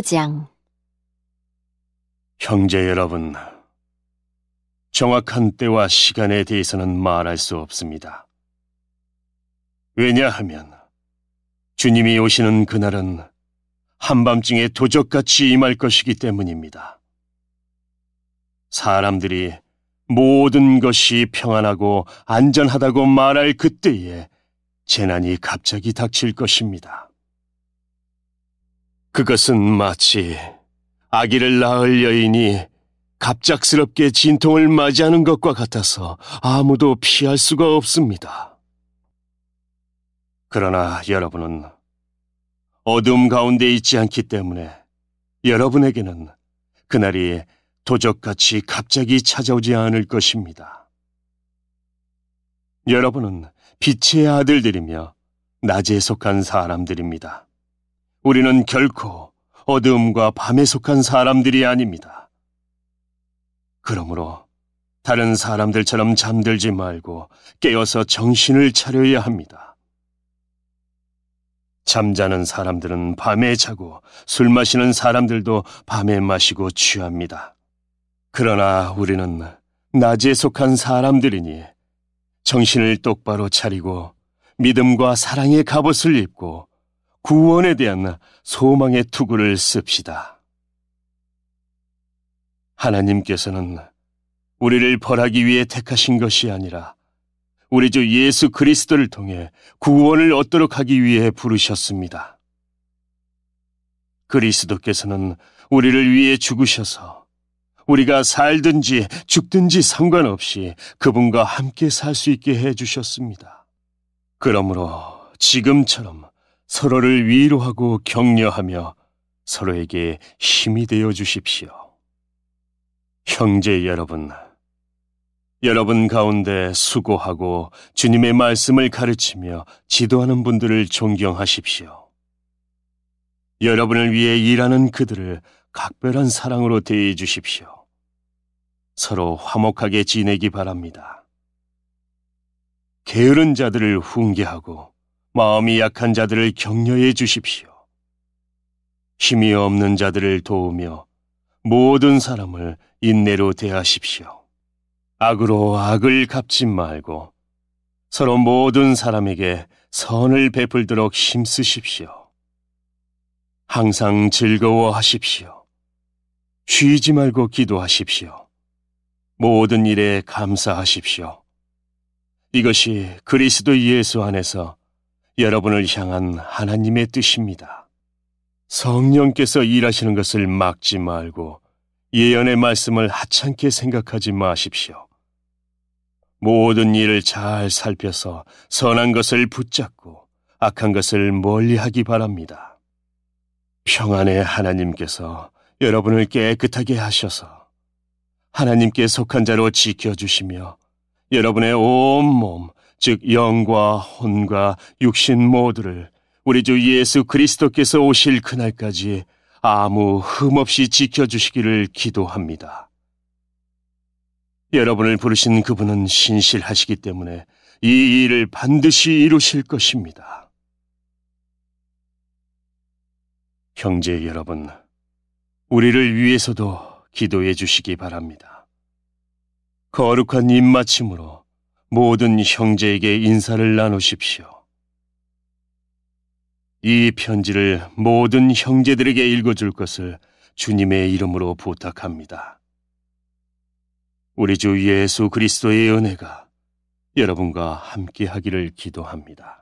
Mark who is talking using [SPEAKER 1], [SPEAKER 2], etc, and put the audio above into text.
[SPEAKER 1] 요장 형제 여러분, 정확한 때와 시간에 대해서는 말할 수 없습니다. 왜냐하면 주님이 오시는 그날은 한밤중에 도적같이 임할 것이기 때문입니다. 사람들이 모든 것이 평안하고 안전하다고 말할 그때에 재난이 갑자기 닥칠 것입니다. 그것은 마치 아기를 낳을 여인이 갑작스럽게 진통을 맞이하는 것과 같아서 아무도 피할 수가 없습니다. 그러나 여러분은 어둠 가운데 있지 않기 때문에 여러분에게는 그날이 도적같이 갑자기 찾아오지 않을 것입니다. 여러분은 빛의 아들들이며 낮에 속한 사람들입니다. 우리는 결코 어둠과 밤에 속한 사람들이 아닙니다. 그러므로 다른 사람들처럼 잠들지 말고 깨어서 정신을 차려야 합니다. 잠자는 사람들은 밤에 자고 술 마시는 사람들도 밤에 마시고 취합니다. 그러나 우리는 낮에 속한 사람들이니 정신을 똑바로 차리고 믿음과 사랑의 갑옷을 입고 구원에 대한 소망의 투구를 씁시다. 하나님께서는 우리를 벌하기 위해 택하신 것이 아니라 우리 주 예수 그리스도를 통해 구원을 얻도록 하기 위해 부르셨습니다. 그리스도께서는 우리를 위해 죽으셔서 우리가 살든지 죽든지 상관없이 그분과 함께 살 수 있게 해주셨습니다. 그러므로 지금처럼 서로를 위로하고 격려하며 서로에게 힘이 되어 주십시오. 형제 여러분, 여러분 가운데 수고하고 주님의 말씀을 가르치며 지도하는 분들을 존경하십시오. 여러분을 위해 일하는 그들을 각별한 사랑으로 대해 주십시오. 서로 화목하게 지내기 바랍니다. 게으른 자들을 훈계하고 마음이 약한 자들을 격려해 주십시오. 힘이 없는 자들을 도우며 모든 사람을 인내로 대하십시오. 악으로 악을 갚지 말고 서로 모든 사람에게 선을 베풀도록 힘쓰십시오. 항상 즐거워하십시오. 쉬지 말고 기도하십시오. 모든 일에 감사하십시오. 이것이 그리스도 예수 안에서 여러분을 향한 하나님의 뜻입니다. 성령께서 일하시는 것을 막지 말고 예언의 말씀을 하찮게 생각하지 마십시오. 모든 일을 잘 살펴서 선한 것을 붙잡고 악한 것을 멀리하기 바랍니다. 평안의 하나님께서 여러분을 깨끗하게 하셔서 하나님께 속한 자로 지켜주시며 여러분의 온 몸, 즉 영과 혼과 육신 모두를 우리 주 예수 그리스도께서 오실 그날까지 아무 흠 없이 지켜주시기를 기도합니다. 여러분을 부르신 그분은 신실하시기 때문에 이 일을 반드시 이루실 것입니다. 형제 여러분, 우리를 위해서도 기도해 주시기 바랍니다. 거룩한 입맞춤으로 모든 형제에게 인사를 나누십시오. 이 편지를 모든 형제들에게 읽어줄 것을 주님의 이름으로 부탁합니다. 우리 주 예수 그리스도의 은혜가 여러분과 함께 하기를 기도합니다.